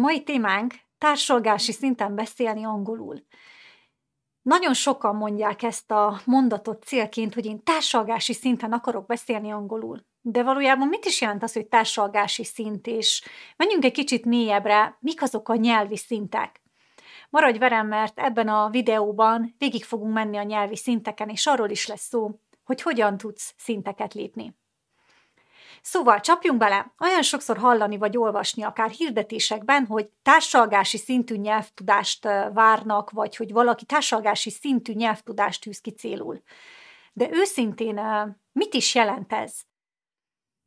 Mai témánk társolgási szinten beszélni angolul. Nagyon sokan mondják ezt a mondatot célként, hogy én társalgási szinten akarok beszélni angolul. De valójában mit is jelent az, hogy társalgási szint, és menjünk egy kicsit mélyebbre, mik azok a nyelvi szintek? Maradj velem, mert ebben a videóban végig fogunk menni a nyelvi szinteken, és arról is lesz szó, hogy hogyan tudsz szinteket lépni. Szóval csapjunk bele, olyan sokszor hallani vagy olvasni akár hirdetésekben, hogy társalgási szintű nyelvtudást várnak, vagy hogy valaki társalgási szintű nyelvtudást tűz ki célul. De őszintén, mit is jelent ez?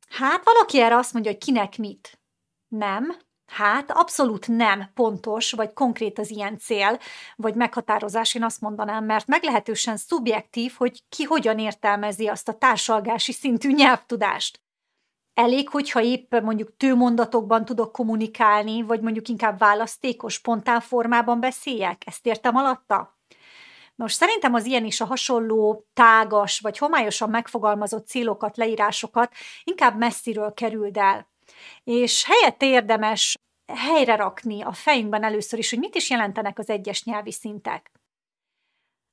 Hát valaki erre azt mondja, hogy kinek mit. Nem, Hát abszolút nem pontos vagy konkrét az ilyen cél, vagy meghatározás, én azt mondanám, mert meglehetősen szubjektív, hogy ki hogyan értelmezi azt a társalgási szintű nyelvtudást elég, hogyha épp mondjuk tőmondatokban tudok kommunikálni, vagy mondjuk inkább választékos, spontán formában beszéljek? Ezt értem alatta? Nos, szerintem az ilyen is a hasonló tágas vagy homályosan megfogalmazott célokat, leírásokat inkább messziről kerüld el. És helyett érdemes helyre rakni a fejünkben először is, hogy mit is jelentenek az egyes nyelvi szintek.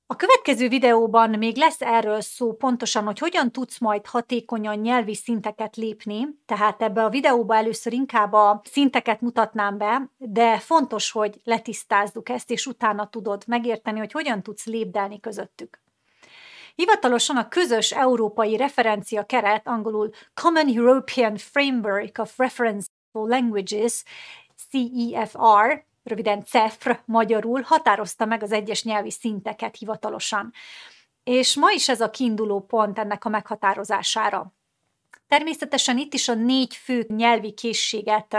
A következő videóban még lesz erről szó pontosan, hogy hogyan tudsz majd hatékonyan nyelvi szinteket lépni, tehát ebbe a videóba először inkább a szinteket mutatnám be, de fontos, hogy letisztázzuk ezt, és utána tudod megérteni, hogy hogyan tudsz lépdelni közöttük. Hivatalosan a közös európai referencia keret, angolul Common European Framework of Reference for Languages, CEFR, röviden CEFR magyarul határozta meg az egyes nyelvi szinteket hivatalosan. És ma is ez a kiinduló pont ennek a meghatározására. Természetesen itt is a négy fő nyelvi készséget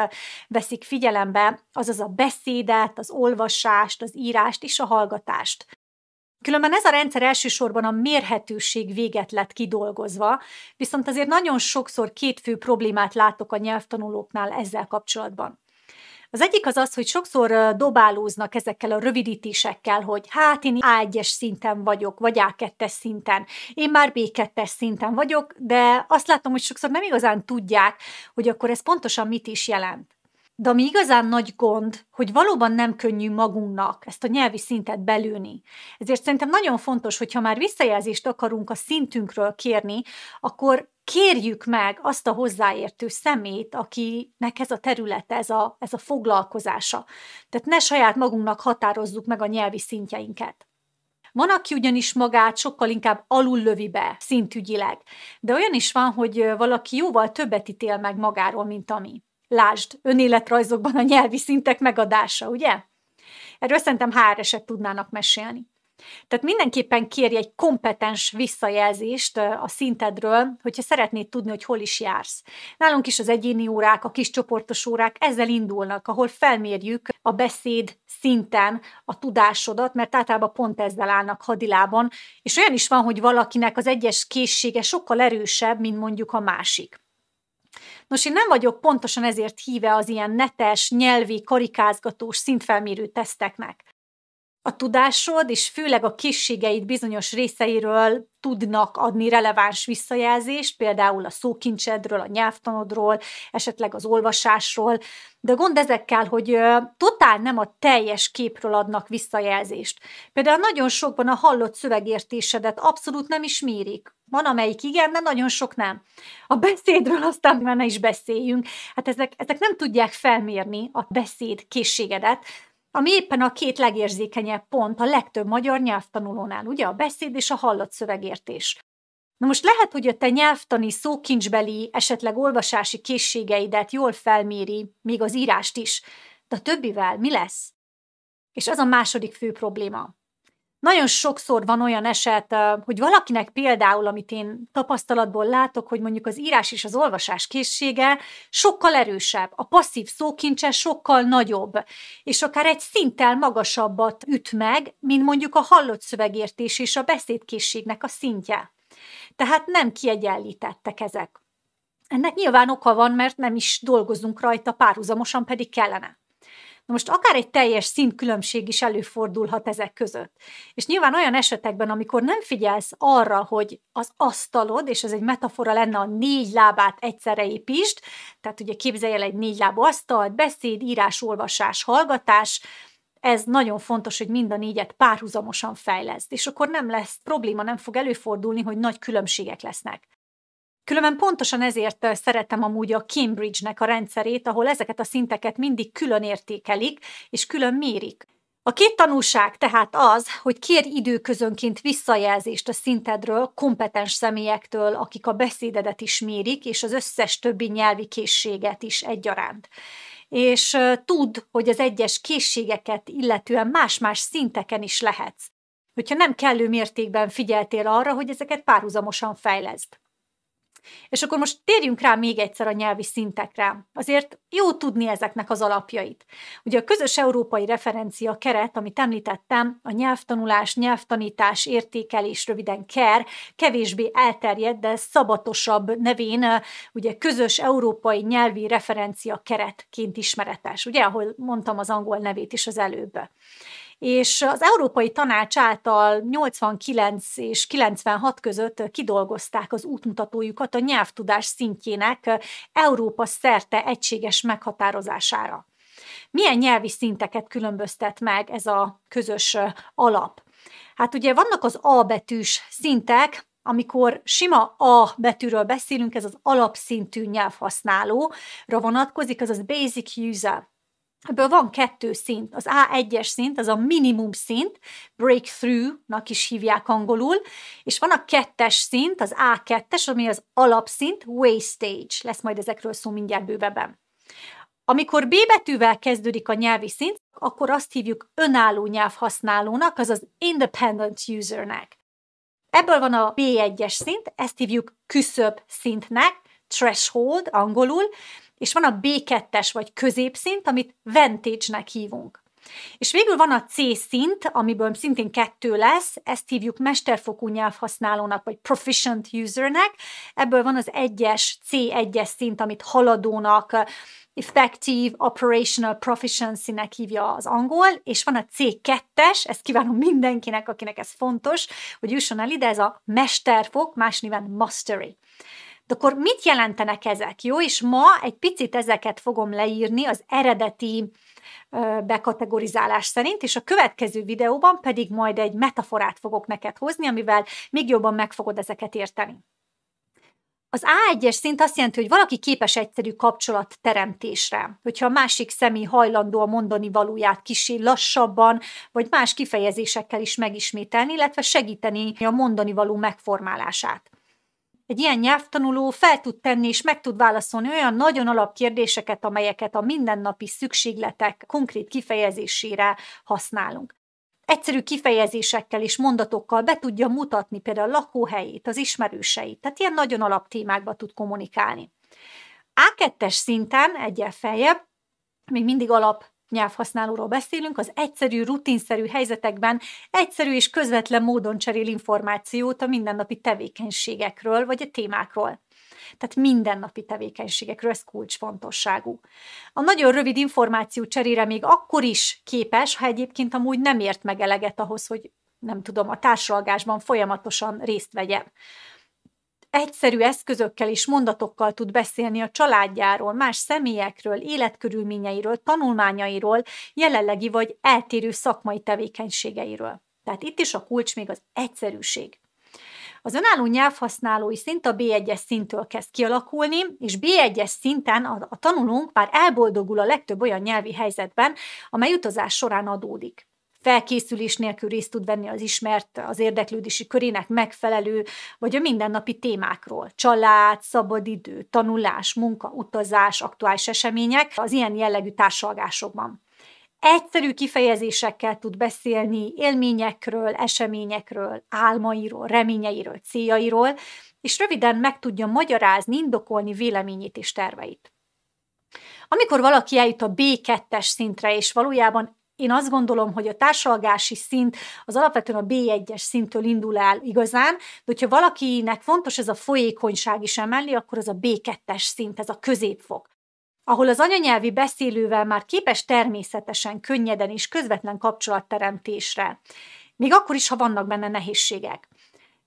veszik figyelembe, azaz a beszédet, az olvasást, az írást és a hallgatást. Különben ez a rendszer elsősorban a mérhetőség véget lett kidolgozva, viszont azért nagyon sokszor két fő problémát látok a nyelvtanulóknál ezzel kapcsolatban. Az egyik az az, hogy sokszor dobálóznak ezekkel a rövidítésekkel, hogy hát én a szinten vagyok, vagy a szinten, én már b szinten vagyok, de azt látom, hogy sokszor nem igazán tudják, hogy akkor ez pontosan mit is jelent. De ami igazán nagy gond, hogy valóban nem könnyű magunknak ezt a nyelvi szintet belőni. Ezért szerintem nagyon fontos, hogyha már visszajelzést akarunk a szintünkről kérni, akkor kérjük meg azt a hozzáértő szemét, akinek ez a terület, ez a, ez a foglalkozása. Tehát ne saját magunknak határozzuk meg a nyelvi szintjeinket. Van, aki ugyanis magát sokkal inkább alul lövi be szintügyileg, de olyan is van, hogy valaki jóval többet ítél meg magáról, mint ami. Lásd, önéletrajzokban a nyelvi szintek megadása, ugye? Erről szerintem hr er tudnának mesélni. Tehát mindenképpen kérj egy kompetens visszajelzést a szintedről, hogyha szeretnéd tudni, hogy hol is jársz. Nálunk is az egyéni órák, a kis csoportos órák ezzel indulnak, ahol felmérjük a beszéd szinten a tudásodat, mert általában pont ezzel állnak hadilában, és olyan is van, hogy valakinek az egyes készsége sokkal erősebb, mint mondjuk a másik. Nos, én nem vagyok pontosan ezért híve az ilyen netes, nyelvi, karikázgatós, szintfelmérő teszteknek. A tudásod és főleg a készségeid bizonyos részeiről tudnak adni releváns visszajelzést, például a szókincsedről, a nyelvtanodról, esetleg az olvasásról, de gond ezekkel, hogy totál nem a teljes képről adnak visszajelzést. Például nagyon sokban a hallott szövegértésedet abszolút nem is mérik. Van, amelyik igen, de nagyon sok nem. A beszédről aztán már ne is beszéljünk. Hát ezek, ezek nem tudják felmérni a beszéd készségedet, ami éppen a két legérzékenyebb pont a legtöbb magyar nyelvtanulónál, ugye a beszéd és a hallott szövegértés. Na most lehet, hogy a te nyelvtani, szókincsbeli, esetleg olvasási készségeidet jól felméri, még az írást is, de a többivel mi lesz? És ez a második fő probléma. Nagyon sokszor van olyan eset, hogy valakinek például, amit én tapasztalatból látok, hogy mondjuk az írás és az olvasás készsége sokkal erősebb, a passzív szókincse sokkal nagyobb, és akár egy szinttel magasabbat üt meg, mint mondjuk a hallott szövegértés és a beszédkészségnek a szintje. Tehát nem kiegyenlítettek ezek. Ennek nyilván oka van, mert nem is dolgozunk rajta párhuzamosan, pedig kellene. Na most akár egy teljes szintkülönbség is előfordulhat ezek között. És nyilván olyan esetekben, amikor nem figyelsz arra, hogy az asztalod, és ez egy metafora lenne a négy lábát egyszerre építsd, tehát ugye képzelj el egy négy lábú asztalt, beszéd, írás, olvasás, hallgatás, ez nagyon fontos, hogy mind a négyet párhuzamosan fejleszd, és akkor nem lesz probléma, nem fog előfordulni, hogy nagy különbségek lesznek. Különben pontosan ezért szeretem amúgy a Cambridge-nek a rendszerét, ahol ezeket a szinteket mindig külön értékelik, és külön mérik. A két tanulság tehát az, hogy kérj időközönként visszajelzést a szintedről kompetens személyektől, akik a beszédedet is mérik, és az összes többi nyelvi készséget is egyaránt. És tudd, hogy az egyes készségeket illetően más-más szinteken is lehetsz, hogyha nem kellő mértékben figyeltél arra, hogy ezeket párhuzamosan fejleszd. És akkor most térjünk rá még egyszer a nyelvi szintekre. Azért jó tudni ezeknek az alapjait. Ugye a közös európai referencia keret, amit említettem, a nyelvtanulás, nyelvtanítás, értékelés, röviden KER, kevésbé elterjedt, de szabatosabb nevén, ugye közös európai nyelvi referencia keretként ismeretes, ugye, ahol mondtam az angol nevét is az előbb és az Európai Tanács által 89 és 96 között kidolgozták az útmutatójukat a nyelvtudás szintjének Európa szerte egységes meghatározására. Milyen nyelvi szinteket különböztet meg ez a közös alap? Hát ugye vannak az A betűs szintek, amikor sima A betűről beszélünk, ez az alapszintű nyelvhasználóra vonatkozik, ez az basic user. Ebből van kettő szint. Az A1-es szint, az a minimum szint, breakthrough-nak is hívják angolul, és van a kettes szint, az A2-es, ami az alapszint, way stage. Lesz majd ezekről szó mindjárt bővebben. Amikor B betűvel kezdődik a nyelvi szint, akkor azt hívjuk önálló nyelvhasználónak, azaz independent usernek. Ebből van a B1-es szint, ezt hívjuk küszöb szintnek, threshold angolul, és van a B2-es vagy középszint, amit vintage-nek hívunk. És végül van a C szint, amiből szintén kettő lesz, ezt hívjuk mesterfokú nyelvhasználónak, vagy proficient usernek. Ebből van az egyes, C1-es szint, amit haladónak, effective operational proficiency-nek hívja az angol, és van a C2-es, ezt kívánom mindenkinek, akinek ez fontos, hogy jusson el ide, ez a mesterfok, más néven mastery. De akkor mit jelentenek ezek? Jó, és ma egy picit ezeket fogom leírni az eredeti bekategorizálás szerint, és a következő videóban pedig majd egy metaforát fogok neked hozni, amivel még jobban meg fogod ezeket érteni. Az A1-es szint azt jelenti, hogy valaki képes egyszerű kapcsolat teremtésre. Hogyha a másik személy hajlandó a mondani valóját kisé, lassabban, vagy más kifejezésekkel is megismételni, illetve segíteni a mondani való megformálását. Egy ilyen nyelvtanuló fel tud tenni és meg tud válaszolni olyan nagyon alapkérdéseket, amelyeket a mindennapi szükségletek konkrét kifejezésére használunk. Egyszerű kifejezésekkel és mondatokkal be tudja mutatni például a lakóhelyét, az ismerőseit, tehát ilyen nagyon alaptémákba tud kommunikálni. A2-es szinten, egyel feljebb, még mindig alap nyelvhasználóról beszélünk, az egyszerű, rutinszerű helyzetekben egyszerű és közvetlen módon cserél információt a mindennapi tevékenységekről vagy a témákról. Tehát mindennapi tevékenységekről, ez kulcsfontosságú. A nagyon rövid információ cserére még akkor is képes, ha egyébként amúgy nem ért meg eleget ahhoz, hogy nem tudom, a társalgásban folyamatosan részt vegyem egyszerű eszközökkel és mondatokkal tud beszélni a családjáról, más személyekről, életkörülményeiről, tanulmányairól, jelenlegi vagy eltérő szakmai tevékenységeiről. Tehát itt is a kulcs még az egyszerűség. Az önálló nyelvhasználói szint a B1-es szinttől kezd kialakulni, és B1-es szinten a, a tanulónk már elboldogul a legtöbb olyan nyelvi helyzetben, amely utazás során adódik felkészülés nélkül részt tud venni az ismert, az érdeklődési körének megfelelő, vagy a mindennapi témákról. Család, szabadidő, tanulás, munka, utazás, aktuális események az ilyen jellegű társalgásokban egyszerű kifejezésekkel tud beszélni élményekről, eseményekről, álmairól, reményeiről, céljairól, és röviden meg tudja magyarázni, indokolni véleményét és terveit. Amikor valaki eljut a B2-es szintre, és valójában én azt gondolom, hogy a társalgási szint az alapvetően a B1-es szinttől indul el igazán, de hogyha valakinek fontos ez a folyékonyság is emelni, akkor az a B2-es szint, ez a középfok ahol az anyanyelvi beszélővel már képes természetesen, könnyeden és közvetlen kapcsolatteremtésre. Még akkor is, ha vannak benne nehézségek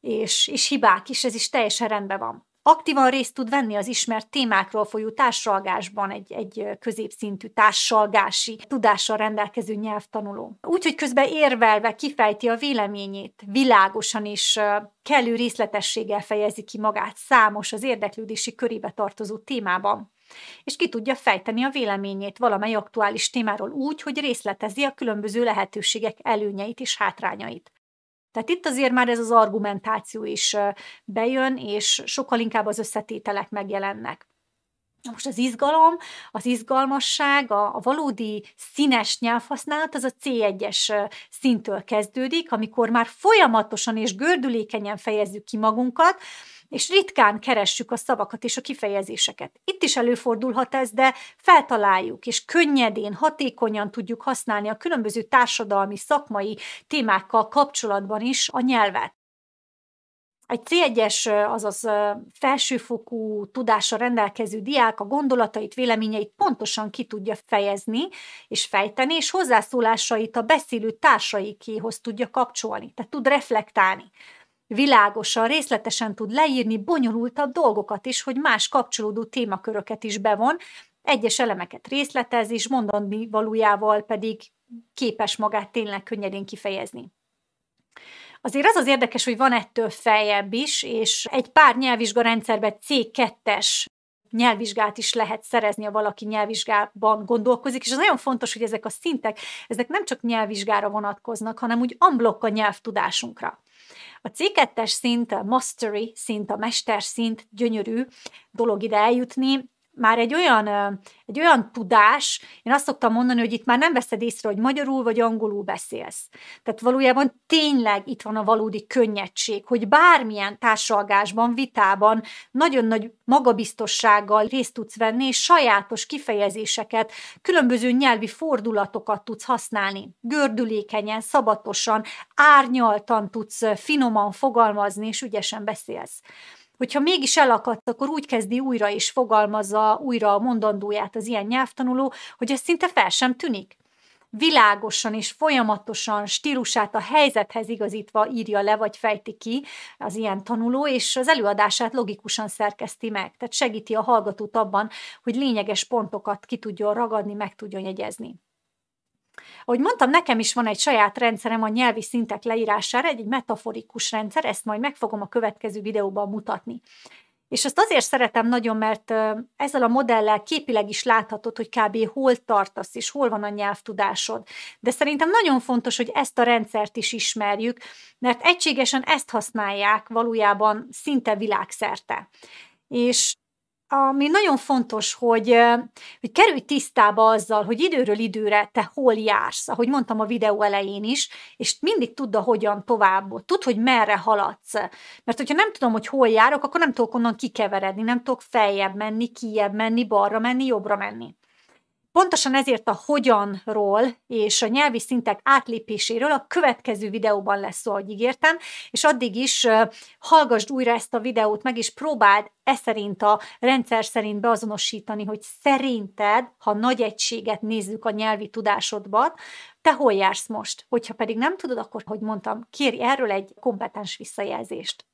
és, és hibák is, ez is teljesen rendben van aktívan részt tud venni az ismert témákról folyó társalgásban egy, egy középszintű társalgási tudással rendelkező nyelvtanuló. Úgyhogy közben érvelve kifejti a véleményét, világosan és kellő részletességgel fejezi ki magát számos az érdeklődési körébe tartozó témában és ki tudja fejteni a véleményét valamely aktuális témáról úgy, hogy részletezi a különböző lehetőségek előnyeit és hátrányait. Tehát itt azért már ez az argumentáció is bejön, és sokkal inkább az összetételek megjelennek. Na most az izgalom, az izgalmasság, a, a valódi színes nyelvhasználat az a C1-es szintől kezdődik, amikor már folyamatosan és gördülékenyen fejezzük ki magunkat, és ritkán keressük a szavakat és a kifejezéseket. Itt is előfordulhat ez, de feltaláljuk, és könnyedén, hatékonyan tudjuk használni a különböző társadalmi, szakmai témákkal kapcsolatban is a nyelvet. Egy C1-es, azaz felsőfokú tudásra rendelkező diák a gondolatait, véleményeit pontosan ki tudja fejezni és fejteni, és hozzászólásait a beszélő társaikéhoz tudja kapcsolni, tehát tud reflektálni. Világosan, részletesen tud leírni bonyolultabb dolgokat is, hogy más kapcsolódó témaköröket is bevon, egyes elemeket részletez, és mondani valójával pedig képes magát tényleg könnyedén kifejezni. Azért az az érdekes, hogy van ettől feljebb is, és egy pár nyelvvizsgarendszerben C2-es nyelvvizsgát is lehet szerezni, ha valaki nyelvvizsgában gondolkozik, és az nagyon fontos, hogy ezek a szintek, ezek nem csak nyelvvizsgára vonatkoznak, hanem úgy amblok a nyelvtudásunkra. A C2-es szint, a mastery szint, a mesterszint, gyönyörű dolog ide eljutni, már egy olyan, egy olyan tudás, én azt szoktam mondani, hogy itt már nem veszed észre, hogy magyarul vagy angolul beszélsz. Tehát valójában tényleg itt van a valódi könnyedség, hogy bármilyen társalgásban, vitában nagyon nagy magabiztossággal részt tudsz venni, és sajátos kifejezéseket, különböző nyelvi fordulatokat tudsz használni. Gördülékenyen, szabatosan, árnyaltan tudsz finoman fogalmazni, és ügyesen beszélsz hogyha mégis elakadt, akkor úgy kezdi újra és fogalmazza újra a mondandóját az ilyen nyelvtanuló, hogy ez szinte fel sem tűnik világosan és folyamatosan stílusát a helyzethez igazítva írja le, vagy fejti ki az ilyen tanuló, és az előadását logikusan szerkeszti meg. Tehát segíti a hallgatót abban, hogy lényeges pontokat ki tudjon ragadni, meg tudjon jegyezni. Ahogy mondtam, nekem is van egy saját rendszerem a nyelvi szintek leírására, egy, egy metaforikus rendszer, ezt majd meg fogom a következő videóban mutatni. És ezt azért szeretem nagyon, mert ezzel a modellel képileg is láthatod, hogy kb. hol tartasz és hol van a nyelvtudásod. De szerintem nagyon fontos, hogy ezt a rendszert is ismerjük, mert egységesen ezt használják valójában szinte világszerte. És ami nagyon fontos, hogy, hogy kerülj tisztába azzal, hogy időről időre te hol jársz, ahogy mondtam a videó elején is, és mindig tudd a hogyan tovább, tudd, hogy merre haladsz. Mert hogyha nem tudom, hogy hol járok, akkor nem tudok onnan kikeveredni, nem tudok feljebb menni, kijebb menni, balra menni, jobbra menni. Pontosan ezért a hogyanról és a nyelvi szintek átlépéséről a következő videóban lesz szó, ahogy ígértem, és addig is hallgassd újra ezt a videót meg, és próbáld e szerint a rendszer szerint beazonosítani, hogy szerinted, ha nagy egységet nézzük a nyelvi tudásodban, te hol jársz most? Hogyha pedig nem tudod, akkor, hogy mondtam, kérj erről egy kompetens visszajelzést.